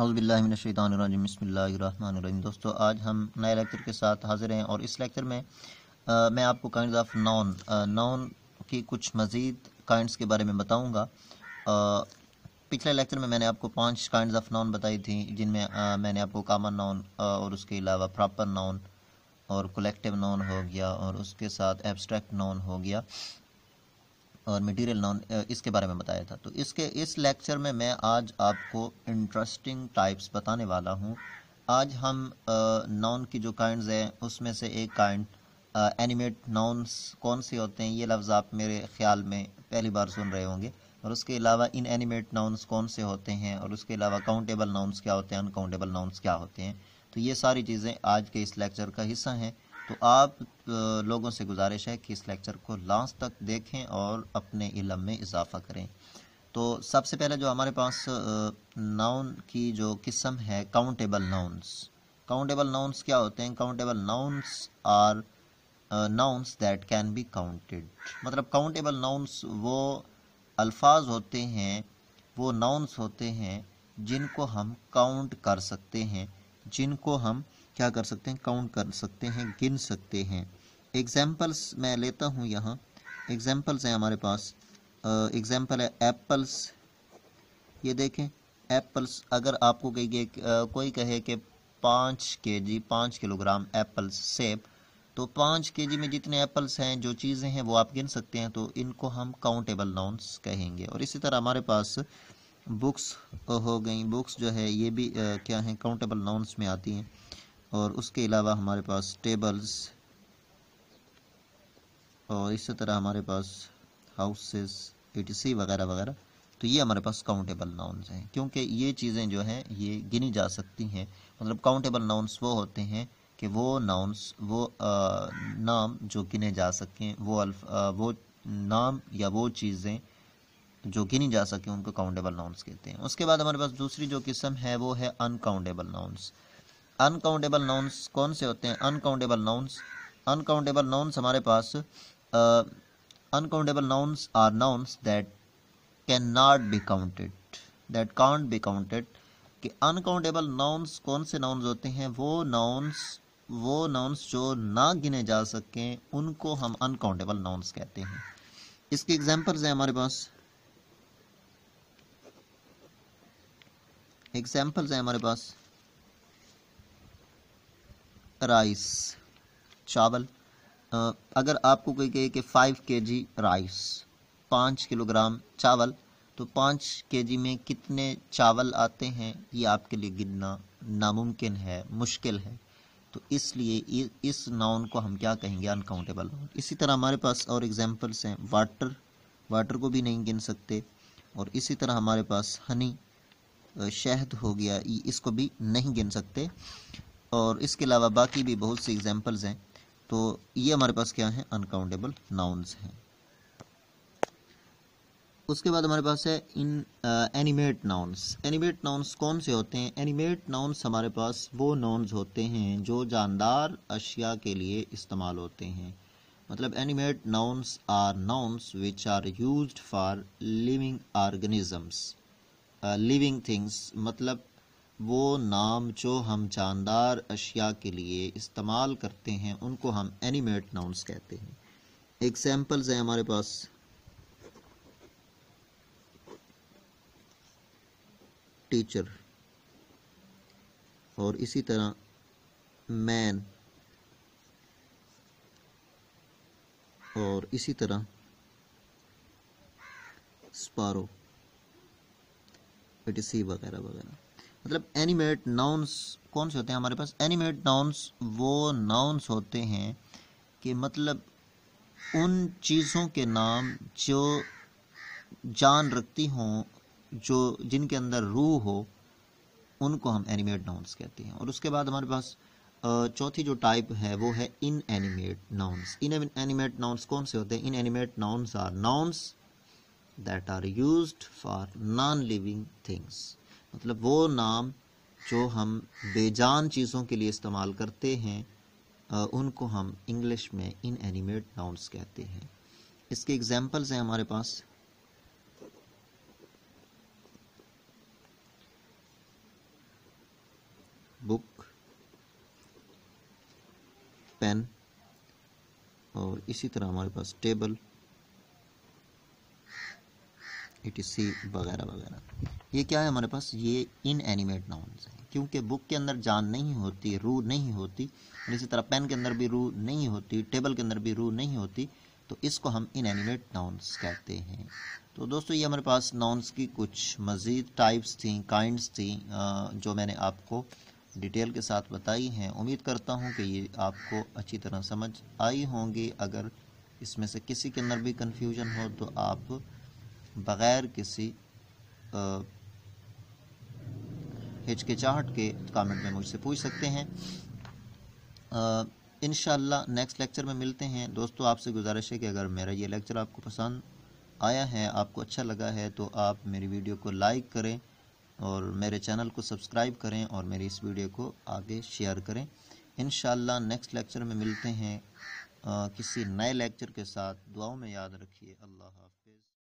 अज़बिल्लिमिनशैतानरजीम बसमीम दोस्तों आज हम नए लेक्चर के साथ हाजिर हैं और इस लेक्चर में आ, मैं आपको काइंड ऑफ नॉन नॉन की कुछ मज़ीद काइंड्स के बारे में बताऊंगा पिछले लेक्चर में मैंने आपको पांच काइंड ऑफ नॉन बताई थी जिनमें मैंने आपको कामन नॉन और उसके अलावा प्रॉपर नॉन और कलेक्टिव नॉन हो गया और उसके साथ एब्स्ट्रैक्ट नॉन हो गया और मटेरियल नॉन इसके बारे में बताया था तो इसके इस लेक्चर में मैं आज आपको इंटरेस्टिंग टाइप्स बताने वाला हूँ आज हम नॉन की जो काइंड हैं उसमें से एक काइंड एनिमेट नॉन्स कौन से होते हैं ये लफ्ज़ आप मेरे ख्याल में पहली बार सुन रहे होंगे और उसके अलावा इन एनिमेट नाउन्स कौन से होते हैं और उसके अलावा काउंटेबल नाउन्स क्या होते हैं अनकाउंटेबल नाउन्स क्या होते हैं तो ये सारी चीज़ें आज के इस लेक्चर का हिस्सा हैं तो आप लोगों से गुजारिश है कि इस लेक्चर को लास्ट तक देखें और अपने इलम में इजाफ़ा करें तो सबसे पहले जो हमारे पास नाउन की जो किस्म है काउंटेबल नाउन्स काउंटेबल नाउन्स क्या होते हैं countable nouns are nouns that can be counted मतलब काउंटेबल नाउन्स वो अल्फाज होते हैं वो नाउन्स होते हैं जिनको हम काउंट कर सकते हैं जिनको हम क्या कर सकते हैं काउंट कर सकते हैं गिन सकते हैं एग्जाम्पल्स मैं लेता हूँ यहाँ एग्जाम्पल्स हैं हमारे पास एग्जाम्पल है एप्पल्स ये देखें एप्पल्स अगर आपको कहिए कोई कहे कि पाँच के जी पाँच किलोग्राम एप्पल्स सेब तो पाँच के जी में जितने एप्पल्स हैं जो चीज़ें हैं वो आप गिन सकते हैं तो इनको हम काउंटेबल नाउंस कहेंगे और इसी तरह हमारे पास बुक्स हो गई बुक्स जो है ये भी आ, क्या है काउंटेबल नाउंस में आती हैं और उसके अलावा हमारे पास टेबल्स और इसी तरह हमारे पास हाउसेस एटीसी वगैरह वगैरह तो ये हमारे पास काउंटेबल नाउन्स हैं क्योंकि ये चीज़ें जो हैं ये गिनी जा सकती हैं मतलब काउंटेबल नाउन्स वो होते हैं कि वो नाउन्स वो आ, नाम जो गिने जा सकें वो अल्फ आ, वो नाम या वो चीज़ें जो गिनी जा सकें उनको काउंटेबल नाउन्स कहते हैं उसके बाद हमारे पास दूसरी जो किस्म है वो है अनकाउंटेबल नाउन्स अनकाउंटेबल नाउन्स कौन से होते हैं अनकाउंटेबल नाउन्स अनकाउंटेबल नाउन्स हमारे पास uncountable nouns are nouns that can not be counted that count be counted कि अनकाउंटेबल नाउन्स कौन से नाउन्स होते हैं वो नाउन्स वो नाउन्स जो ना गिने जा सकें उनको हम अनकाउंटेबल नाउन्स कहते हैं इसके एग्जाम्पल्स हैं हमारे पास एग्जाम्पल्स हैं हमारे पास राइस चावल अगर आपको कोई कहे कि फ़ाइव के जी राइस पाँच किलोग्राम चावल तो पाँच के जी में कितने चावल आते हैं ये आपके लिए गिनना नामुमकिन है मुश्किल है तो इसलिए इस नाउन को हम क्या कहेंगे अनकाउंटेबल नाउन इसी तरह हमारे पास और एग्जाम्पल्स हैं वाटर वाटर को भी नहीं गिन सकते और इसी तरह हमारे पास हनी शहद हो गया इसको भी नहीं गिन सकते और इसके अलावा बाकी भी बहुत सी एग्जाम्पल्स हैं तो ये हमारे पास क्या है अनकाउंटेबल नाउन्स हैं उसके बाद हमारे पास है inanimate nouns animate nouns कौन से होते हैं एनिमेट नाउन्स हमारे पास वो नाउन्स होते हैं जो जानदार अशिया के लिए इस्तेमाल होते हैं मतलब animate nouns are nouns which are use for living organisms living things मतलब वो नाम जो हम जानदार अशिया के लिए इस्तेमाल करते हैं उनको हम एनिमेट नाउन्स कहते हैं एग्जाम्पल्स हैं हमारे पास टीचर और इसी तरह मैन और इसी तरह स्पारो पटिसी वगैरह वगैरह मतलब एनिमेट नाउन्स कौन से होते हैं हमारे पास एनिमेट नाउंस वो नाउंस होते हैं कि मतलब उन चीज़ों के नाम जो जान रखती हों जो जिनके अंदर रूह हो उनको हम एनिमेट नाउंस कहते हैं और उसके बाद हमारे पास चौथी जो टाइप है वो है inanimate nouns inanimate nouns कौन से होते हैं inanimate nouns are nouns that are use for non living things मतलब वो नाम जो हम बेजान चीज़ों के लिए इस्तेमाल करते हैं उनको हम इंग्लिश में इन एनिमेट नाउन्स कहते हैं इसके एग्जाम्पल्स हैं हमारे पास बुक पेन और इसी तरह हमारे पास टेबल इट टी सी वगैरह वगैरह ये क्या है हमारे पास ये एनिमेट नाउन्स हैं क्योंकि बुक के अंदर जान नहीं होती रू नहीं होती और इसी तरह पेन के अंदर भी रू नहीं होती टेबल के अंदर भी रू नहीं होती तो इसको हम एनिमेट नाउन्स कहते हैं तो दोस्तों ये हमारे पास नाउन्स की कुछ मज़ीद टाइप्स थी काइंड्स थी जो मैंने आपको डिटेल के साथ बताई हैं उम्मीद करता हूँ कि ये आपको अच्छी तरह समझ आई होंगी अगर इसमें से किसी के अंदर भी कन्फ्यूजन हो तो आप बग़ैर किसी आ, हिचकिचाहट के कमेंट में मुझसे पूछ सकते हैं इन नेक्स्ट लेक्चर में मिलते हैं दोस्तों आपसे गुजारिश है कि अगर मेरा ये लेक्चर आपको पसंद आया है आपको अच्छा लगा है तो आप मेरी वीडियो को लाइक करें और मेरे चैनल को सब्सक्राइब करें और मेरी इस वीडियो को आगे शेयर करें इन नेक्स्ट लेक्चर में मिलते हैं आ, किसी नए लेक्चर के साथ दुआओं में याद रखिए अल्लाह हाफ